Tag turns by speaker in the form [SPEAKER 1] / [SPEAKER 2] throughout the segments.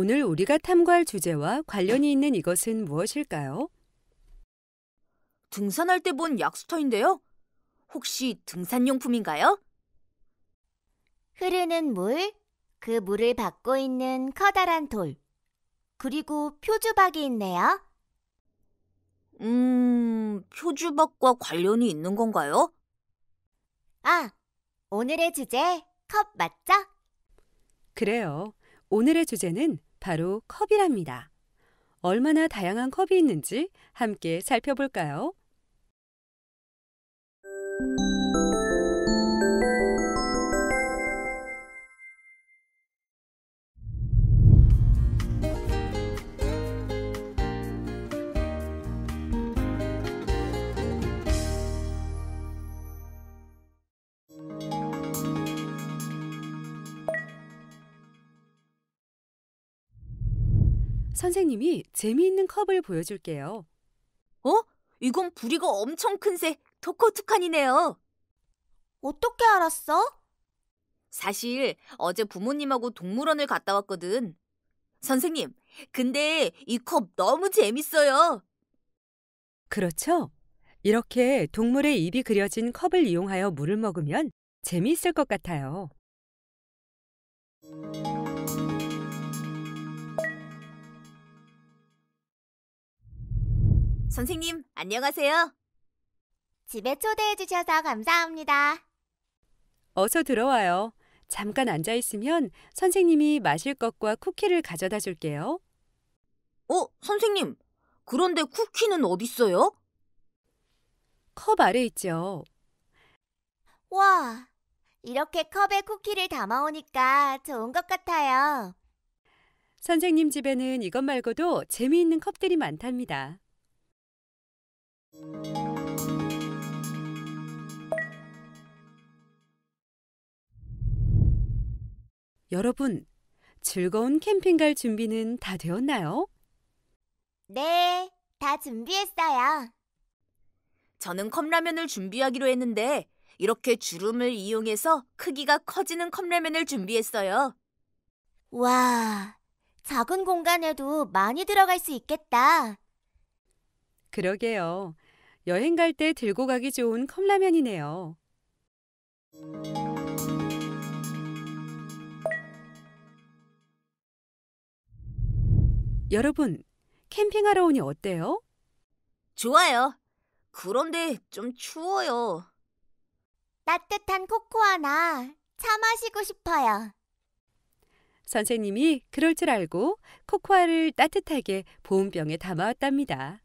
[SPEAKER 1] 오늘 우리가 탐구할 주제와 관련이 있는 이것은 무엇일까요?
[SPEAKER 2] 등산할 때 본 약수터인데요. 혹시 등산용품인가요? 흐르는 물, 그 물을 받고 있는 커다란 돌, 그리고 표주박이 있네요. 음, 표주박과 관련이 있는 건가요? 아, 오늘의 주제 컵 맞죠? 그래요. 오늘의
[SPEAKER 1] 주제는 바로 컵이랍니다. 얼마나 다양한 컵이 있는지 함께 살펴볼까요? 선생님이 재미있는 컵을 보여줄게요.
[SPEAKER 2] 어? 이건 부리가 엄청 큰새 토코투칸이네요. 어떻게 알았어? 사실 어제 부모님하고 동물원을 갔다 왔거든. 선생님, 근데 이 컵 너무 재밌어요.
[SPEAKER 1] 그렇죠? 이렇게 동물의 입이 그려진 컵을 이용하여 물을 먹으면 재미있을 것 같아요.
[SPEAKER 2] 선생님, 안녕하세요. 집에 초대해 주셔서 감사합니다.
[SPEAKER 1] 어서 들어와요. 잠깐 앉아 있으면 선생님이 마실 것과 쿠키를 가져다 줄게요. 어, 선생님. 그런데 쿠키는 어딨어요? 컵 아래 있죠.
[SPEAKER 2] 와, 이렇게 컵에 쿠키를 담아오니까 좋은 것 같아요.
[SPEAKER 1] 선생님 집에는 이것 말고도 재미있는 컵들이 많답니다. 여러분, 즐거운
[SPEAKER 2] 캠핑 갈 준비는 다 되었나요? 네, 다 준비했어요. 저는 컵라면을 준비하기로 했는데 이렇게 주름을 이용해서 크기가 커지는 컵라면을 준비했어요. 와, 작은 공간에도 많이 들어갈 수 있겠다.
[SPEAKER 1] 그러게요. 여행 갈 때 들고 가기 좋은 컵라면이네요. 여러분, 캠핑하러 오니 어때요?
[SPEAKER 2] 좋아요. 그런데 좀 추워요. 따뜻한 코코아나 차 마시고 싶어요. 선생님이 그럴
[SPEAKER 1] 줄 알고 코코아를 따뜻하게 보온병에 담아왔답니다.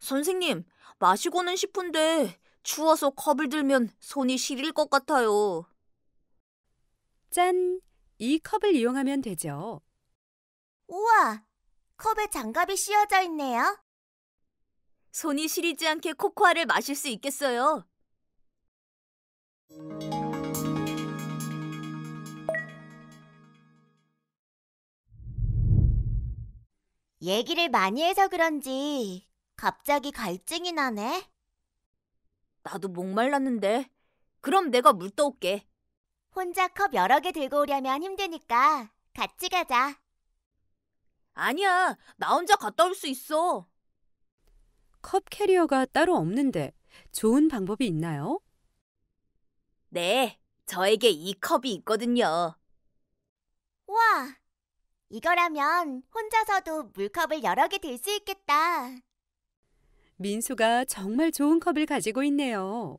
[SPEAKER 2] 선생님, 마시고는 싶은데 추워서 컵을 들면 손이 시릴 것 같아요. 짠! 이 컵을 이용하면 되죠. 우와! 컵에 장갑이 씌워져 있네요. 손이 시리지 않게 코코아를 마실 수 있겠어요. 얘기를 많이 해서 그런지 갑자기 갈증이 나네. 나도 목말랐는데. 그럼 내가 물 떠올게. 혼자 컵 여러 개 들고 오려면 힘드니까 같이 가자. 아니야, 나 혼자 갔다 올 수 있어.
[SPEAKER 1] 컵 캐리어가 따로 없는데 좋은 방법이 있나요?
[SPEAKER 2] 네, 저에게 이 컵이 있거든요. 와, 이거라면 혼자서도 물컵을 여러 개 들 수 있겠다.
[SPEAKER 1] 민수가 정말 좋은 컵을 가지고 있네요.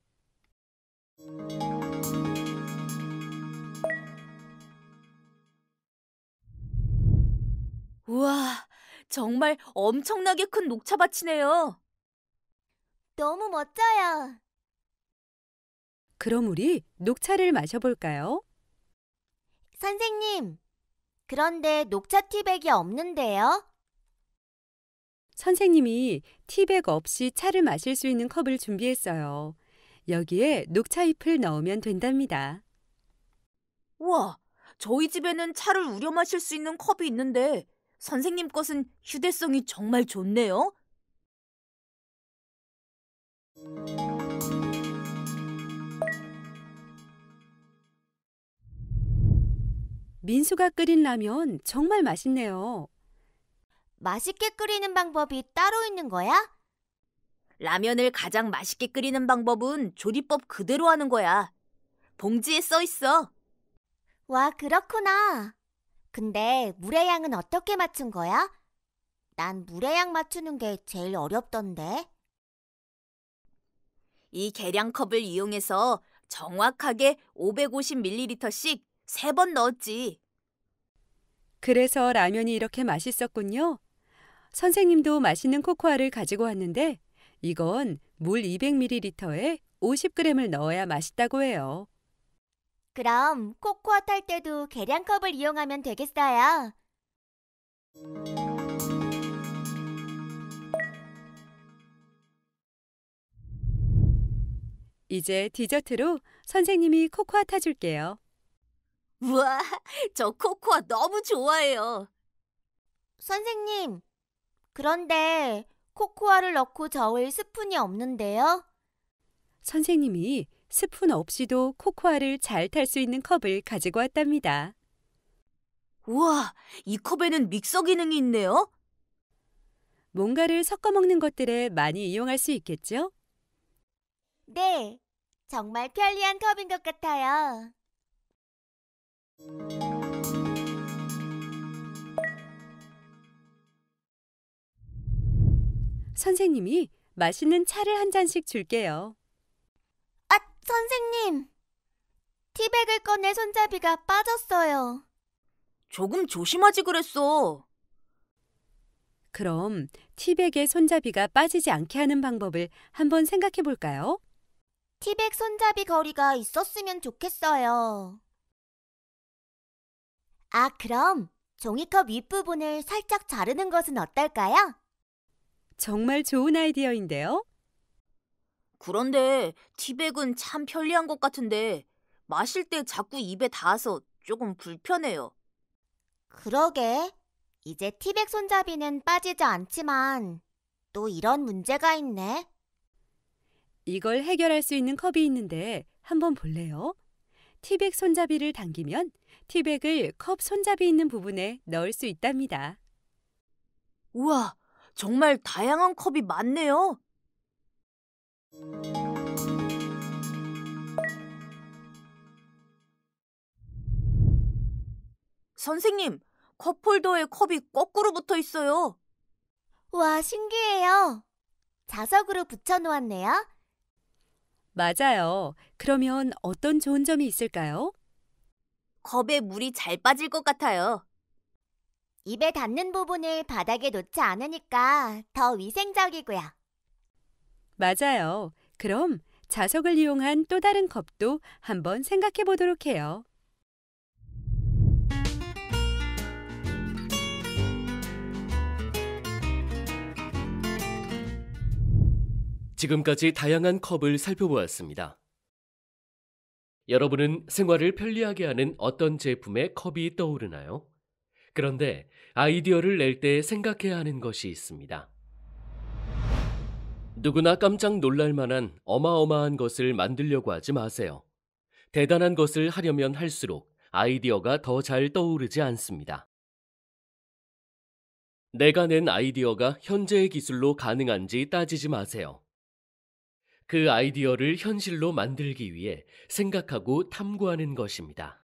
[SPEAKER 2] 우와, 정말 엄청나게 큰 녹차밭이네요. 너무 멋져요. 그럼
[SPEAKER 1] 우리 녹차를 마셔볼까요?
[SPEAKER 2] 선생님,
[SPEAKER 1] 그런데 녹차 티백이 없는데요? 선생님이 티백 없이 차를 마실 수 있는 컵을 준비했어요. 여기에 녹차잎을 넣으면 된답니다.
[SPEAKER 2] 우와, 저희 집에는 차를 우려 마실 수 있는 컵이 있는데 선생님 것은 휴대성이 정말 좋네요.
[SPEAKER 1] 민수가 끓인 라면
[SPEAKER 2] 정말 맛있네요. 맛있게 끓이는 방법이 따로 있는 거야? 라면을 가장 맛있게 끓이는 방법은 조리법 그대로 하는 거야. 봉지에 써 있어. 와, 그렇구나. 근데 물의 양은 어떻게 맞춘 거야? 난 물의 양 맞추는 게 제일 어렵던데. 이 계량컵을 이용해서 정확하게 550ml씩 세 번 넣었지.
[SPEAKER 1] 그래서 라면이 이렇게 맛있었군요. 선생님도 맛있는 코코아를 가지고 왔는데 이건 물 200ml에 50g을 넣어야 맛있다고 해요.
[SPEAKER 2] 그럼 코코아 탈 때도 계량컵을 이용하면 되겠어요.
[SPEAKER 1] 이제 디저트로
[SPEAKER 2] 선생님이 코코아 타줄게요. 우와, 저 코코아 너무 좋아해요. 선생님, 그런데 코코아를 넣고 저을 스푼이 없는데요? 선생님이 스푼
[SPEAKER 1] 없이도 코코아를 잘 탈 수 있는 컵을 가지고 왔답니다. 우와, 이 컵에는 믹서 기능이 있네요. 뭔가를 섞어 먹는 것들에 많이 이용할 수 있겠죠?
[SPEAKER 2] 네, 정말 편리한 컵인 것 같아요.
[SPEAKER 1] 선생님이 맛있는 차를 한 잔씩 줄게요.
[SPEAKER 2] 아, 선생님! 티백을 꺼낼 손잡이가 빠졌어요.
[SPEAKER 1] 조금 조심하지 그랬어. 그럼 티백의 손잡이가 빠지지 않게 하는 방법을 한번 생각해 볼까요?
[SPEAKER 2] 티백 손잡이 거리가 있었으면 좋겠어요. 아, 그럼 종이컵 윗부분을 살짝 자르는 것은 어떨까요? 정말 좋은 아이디어인데요. 그런데 티백은 참 편리한 것 같은데 마실 때 자꾸 입에 닿아서 조금 불편해요. 그러게. 이제 티백 손잡이는 빠지지 않지만 또 이런 문제가 있네. 이걸 해결할 수 있는 컵이 있는데 한번
[SPEAKER 1] 볼래요? 티백 손잡이를 당기면 티백을 컵 손잡이 있는 부분에 넣을 수 있답니다.
[SPEAKER 2] 우와, 정말 다양한 컵이 많네요. 선생님, 컵 홀더에 컵이 거꾸로 붙어 있어요. 와, 신기해요. 자석으로 붙여 놓았네요. 맞아요. 그러면 어떤 좋은 점이 있을까요? 컵에 물이 잘 빠질 것 같아요. 입에 닿는 부분을 바닥에 놓지 않으니까 더 위생적이고요.
[SPEAKER 1] 맞아요. 그럼 자석을 이용한 또 다른 컵도 한번 생각해 보도록 해요.
[SPEAKER 3] 지금까지 다양한 컵을 살펴보았습니다. 여러분은 생활을 편리하게 하는 어떤 제품의 컵이 떠오르나요? 그런데 아이디어를 낼 때 생각해야 하는 것이 있습니다. 누구나 깜짝 놀랄 만한 어마어마한 것을 만들려고 하지 마세요. 대단한 것을 하려면 할수록 아이디어가 더 잘 떠오르지 않습니다. 내가 낸 아이디어가 현재의 기술로 가능한지 따지지 마세요. 그 아이디어를 현실로 만들기 위해 생각하고 탐구하는 것입니다.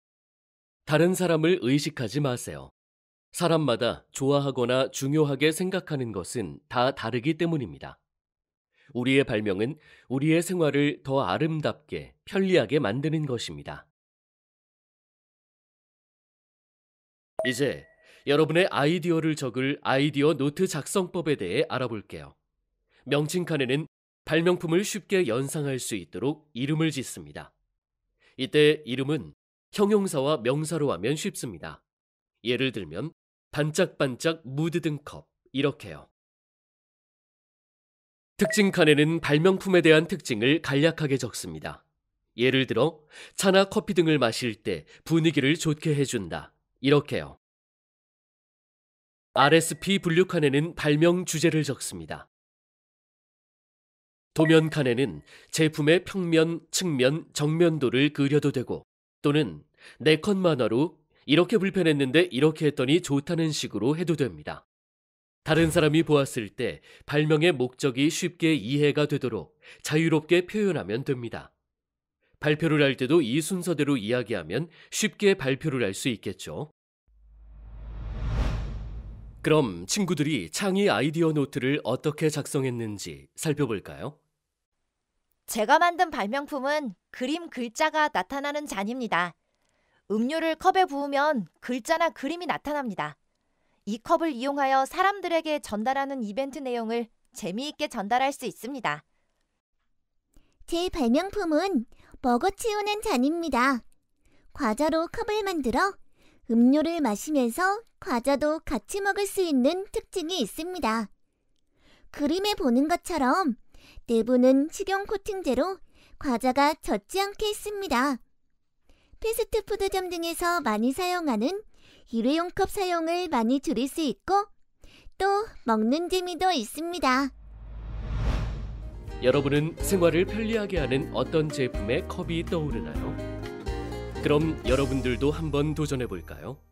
[SPEAKER 3] 다른 사람을 의식하지 마세요. 사람마다 좋아하거나 중요하게 생각하는 것은 다 다르기 때문입니다. 우리의 발명은 우리의 생활을 더 아름답게, 편리하게 만드는 것입니다. 이제 여러분의 아이디어를 적을 아이디어 노트 작성법에 대해 알아볼게요. 명칭 칸에는 발명품을 쉽게 연상할 수 있도록 이름을 짓습니다. 이때 이름은 형용사와 명사로 하면 쉽습니다. 예를 들면 반짝반짝 무드등 컵 이렇게요. 특징 칸에는 발명품에 대한 특징을 간략하게 적습니다. 예를 들어 차나 커피 등을 마실 때 분위기를 좋게 해준다 이렇게요. RSP 분류 칸에는 발명 주제를 적습니다. 도면 칸에는 제품의 평면, 측면, 정면도를 그려도 되고 또는 네컷 만화로 이렇게 불편했는데 이렇게 했더니 좋다는 식으로 해도 됩니다. 다른 사람이 보았을 때 발명의 목적이 쉽게 이해가 되도록 자유롭게 표현하면 됩니다. 발표를 할 때도 이 순서대로 이야기하면 쉽게 발표를 할 수 있겠죠. 그럼 친구들이 창의 아이디어 노트를 어떻게 작성했는지 살펴볼까요?
[SPEAKER 2] 제가 만든 발명품은 그림 글자가 나타나는 잔입니다. 음료를 컵에 부으면 글자나 그림이 나타납니다. 이 컵을 이용하여 사람들에게 전달하는 이벤트 내용을 재미있게 전달할 수 있습니다. 제 발명품은 버거 치우는 잔입니다. 과자로 컵을 만들어 음료를 마시면서 과자도 같이 먹을 수 있는 특징이 있습니다. 그림에 보는 것처럼 내부는 식용 코팅제로 과자가 젖지 않게 있습니다. 패스트푸드점 등에서 많이 사용하는 일회용 컵 사용을 많이 줄일 수 있고 또 먹는 재미도 있습니다.
[SPEAKER 3] 여러분은 생활을 편리하게 하는 어떤 제품의 컵이 떠오르나요? 그럼 여러분들도 한번 도전해 볼까요?